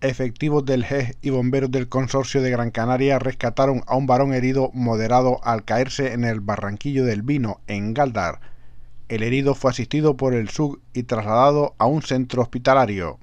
efectivos del GES y bomberos del Consorcio de Gran Canaria rescataron a un varón herido moderado al caerse en el barranquillo del vino, en Galdar. El herido fue asistido por el SUG y trasladado a un centro hospitalario.